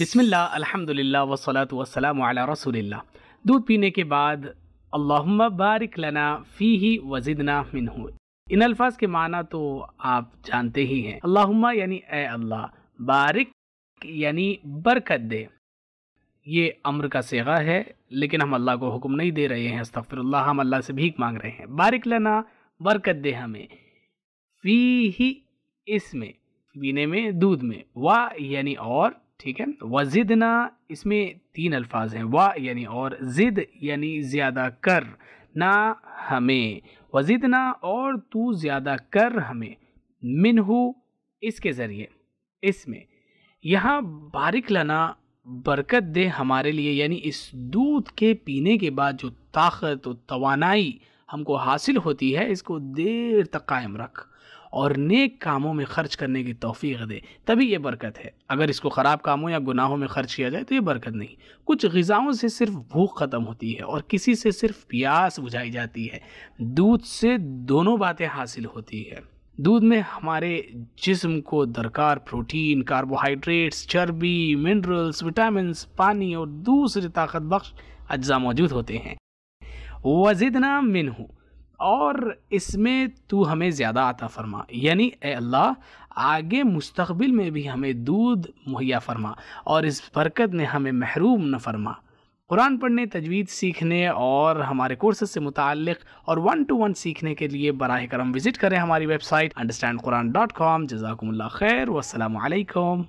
बिसमिल्ल अल्हम्दुलिल्लाह वसलात वसलाम अला रसूलिल्लाह दूध पीने के बाद अल्लाहुम्मा बारिक लना फ़ी ही वजिदना मिन इन अल्फाज के माना तो आप जानते ही हैं अल्लाहुम्मा यानी ए अल्लाह बारिक यानी बरकत दे ये अम्र का सेगा है लेकिन हम अल्लाह को हुक्म नहीं दे रहे हैं अस्तफ़िरल्ला हम अल्लाह से भीख मांग रहे हैं बारिक लना बरकत दे हमें फ़ी ही इसमें पीने में दूध में वाह यानी और ठीक है वजिदना इसमें तीन अल्फाज हैं वा यानी और ज़िद यानी ज़्यादा कर ना हमें वजिदना और तू ज़्यादा कर हमें मिनहू इसके ज़रिए इसमें यहाँ बारिक लाना बरकत दे हमारे लिए यानी इस दूध के पीने के बाद जो ताकत और तोानाई हमको हासिल होती है इसको देर तक कायम रख और नेक कामों में खर्च करने की तोफ़ी दे तभी ये बरकत है अगर इसको ख़राब कामों या गुनाहों में खर्च किया जाए तो ये बरकत नहीं कुछ गज़ाओं से सिर्फ भूख ख़त्म होती है और किसी से सिर्फ प्यास बुझाई जाती है दूध से दोनों बातें हासिल होती है दूध में हमारे जिस्म को दरकार प्रोटीन कार्बोहाइड्रेट्स चर्बी मिनरल्स विटामिन पानी और दूसरे ताकत बख्श अज्जा मौजूद होते हैं वजिदना मिन हूँ और इसमें तू हमें ज़्यादा आता फरमा यानी ए अल्लाह आगे मुस्तबिल में भी हमें दूध मुहैया फरमा और इस बरकत ने हमें महरूम न फरमा कुरान पढ़ने तजवीद सीखने और हमारे कोर्सेज से मुतल और वन टू वन सीखने के लिए बरह करम विज़िट करें हमारी website understand Quran dot com जजाकम्ला खैर वालकम